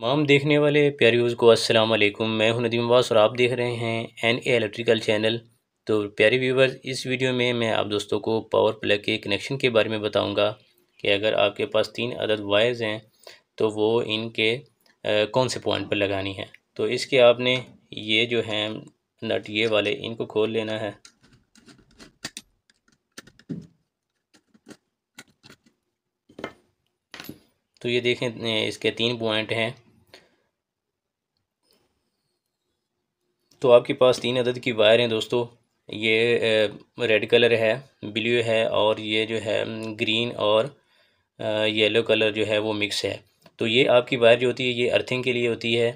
तमाम देखने वाले प्यारियोज को अस्सलाम वालेकुम मैं हूं नदीम वास और आप देख रहे हैं एन ए इलेक्ट्रिकल चैनल तो प्यारे व्यूवर्स इस वीडियो में मैं आप दोस्तों को पावर प्लग के कनेक्शन के बारे में बताऊंगा कि अगर आपके पास तीन अदद वायर्स हैं तो वो इनके आ, कौन से पॉइंट पर लगानी है तो इसके आपने ये जो है नट ये वाले इनको खोल लेना है तो ये देखें इसके तीन पॉइंट हैं तो आपके पास तीन अदद की वायर हैं दोस्तों ये रेड कलर है ब्लू है और ये जो है ग्रीन और येलो कलर जो है वो मिक्स है तो ये आपकी वायर जो होती है ये अर्थिंग के लिए होती है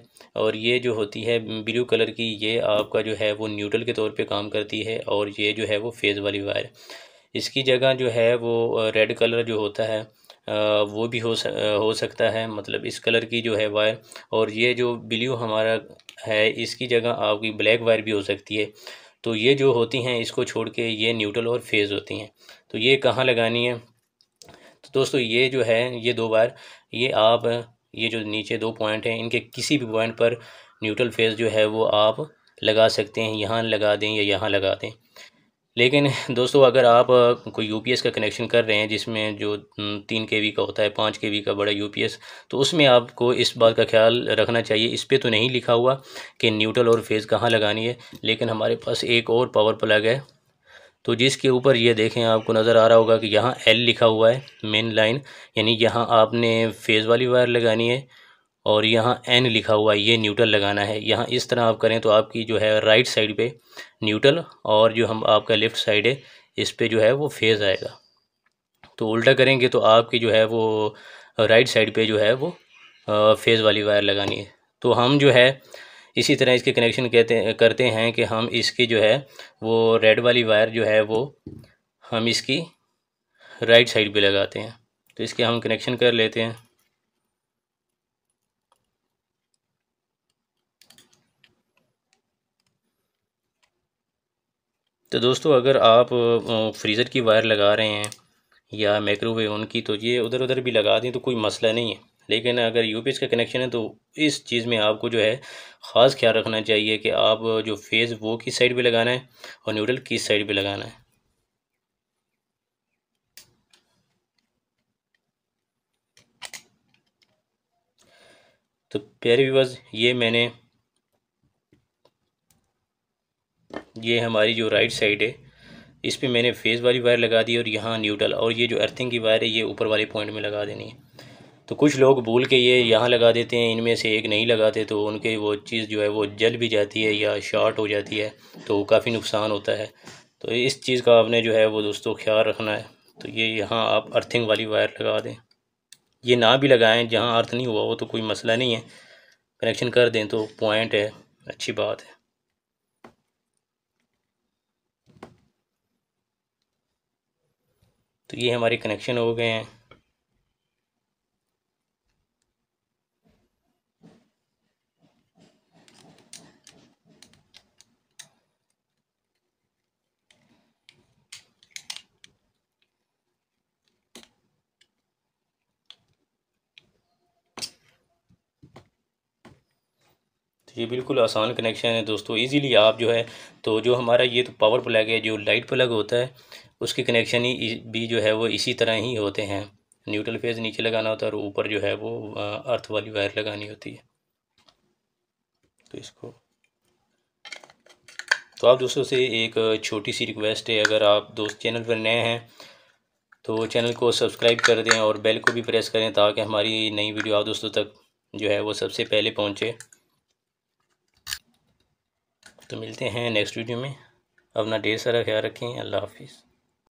और ये जो होती है ब्लू कलर की ये आपका जो है वो न्यूट्रल के तौर पे काम करती है और ये जो है वो फेज़ वाली वायर इसकी जगह जो है वो रेड कलर जो होता है वो भी हो हो सकता है मतलब इस कलर की जो है वायर और ये जो ब्ल्यू हमारा है इसकी जगह आपकी ब्लैक वायर भी हो सकती है तो ये जो होती हैं इसको छोड़ के ये न्यूट्रल और फेज़ होती हैं तो ये कहाँ लगानी है तो दोस्तों ये जो है ये दो वायर ये आप ये जो नीचे दो पॉइंट हैं इनके किसी भी पॉइंट पर न्यूट्रल फेज़ जो है वो आप लगा सकते हैं यहाँ लगा दें या यहाँ लगा दें लेकिन दोस्तों अगर आप कोई यू का कनेक्शन कर रहे हैं जिसमें जो तीन के का होता है पाँच के का बड़ा यू तो उसमें आपको इस बात का ख्याल रखना चाहिए इस पर तो नहीं लिखा हुआ कि न्यूट्रल और फेज़ कहाँ लगानी है लेकिन हमारे पास एक और पावर प्लग है तो जिसके ऊपर ये देखें आपको नज़र आ रहा होगा कि यहाँ एल लिखा हुआ है मेन लाइन यानी यहाँ आपने फेज़ वाली वायर लगानी है और यहाँ एन लिखा हुआ है ये न्यूट्रल लगाना है यहाँ इस तरह आप करें तो आपकी जो है राइट साइड पे न्यूट्रल और जो हम आपका लेफ़्ट साइड है इस पर जो है वो फेज़ आएगा तो उल्टा करेंगे तो आपकी जो है वो राइट साइड पे जो है वो फेज़ वाली वायर लगानी है तो हम जो है इसी तरह इसके कनेक्शन कहते करते हैं कि हम इसकी जो है वो रेड वाली वायर जो है वो हम इसकी राइट साइड पर लगाते हैं तो इसके हम कनेक्शन कर लेते हैं तो दोस्तों अगर आप फ्रीज़र की वायर लगा रहे हैं या माइक्रोवेव उनकी तो ये उधर उधर भी लगा दें तो कोई मसला नहीं है लेकिन अगर यू का कनेक्शन है तो इस चीज़ में आपको जो है ख़ास ख्याल रखना चाहिए कि आप जो फेज़ वो किस साइड पे लगाना है और न्यूडल किस साइड पे लगाना है तो प्यारे व्यूवर्स ये मैंने ये हमारी जो राइट साइड है इस पर मैंने फेस वाली वायर लगा दी और यहाँ न्यूडल और ये जो अर्थिंग की वायर है ये ऊपर वाले पॉइंट में लगा देनी है तो कुछ लोग भूल के ये यहाँ लगा देते हैं इनमें से एक नहीं लगाते तो उनके वो चीज़ जो है वो जल भी जाती है या शॉर्ट हो जाती है तो काफ़ी नुकसान होता है तो इस चीज़ का आपने जो है वो दोस्तों ख्याल रखना है तो ये यहाँ आप अर्थिंग वाली वायर लगा दें ये ना भी लगाएं जहाँ अर्थ नहीं हुआ वो तो कोई मसला नहीं है कनेक्शन कर दें तो पॉइंट है अच्छी बात है तो ये हमारे कनेक्शन हो गए हैं तो ये बिल्कुल आसान कनेक्शन है दोस्तों इजीली आप जो है तो जो हमारा ये तो पावर प्लग है जो लाइट प्लग होता है उसके कनेक्शन ही भी जो है वो इसी तरह ही होते हैं न्यूट्रल फेज नीचे लगाना होता है और ऊपर जो है वो अर्थ वाली वायर लगानी होती है तो इसको तो आप दोस्तों से एक छोटी सी रिक्वेस्ट है अगर आप दोस्त चैनल पर नए हैं तो चैनल को सब्सक्राइब कर दें और बेल को भी प्रेस करें ताकि हमारी नई वीडियो आप दोस्तों तक जो है वो सबसे पहले पहुँचे तो मिलते हैं नेक्स्ट वीडियो में अपना ढेर सारा ख्याल रखें अल्लाह हाफिज़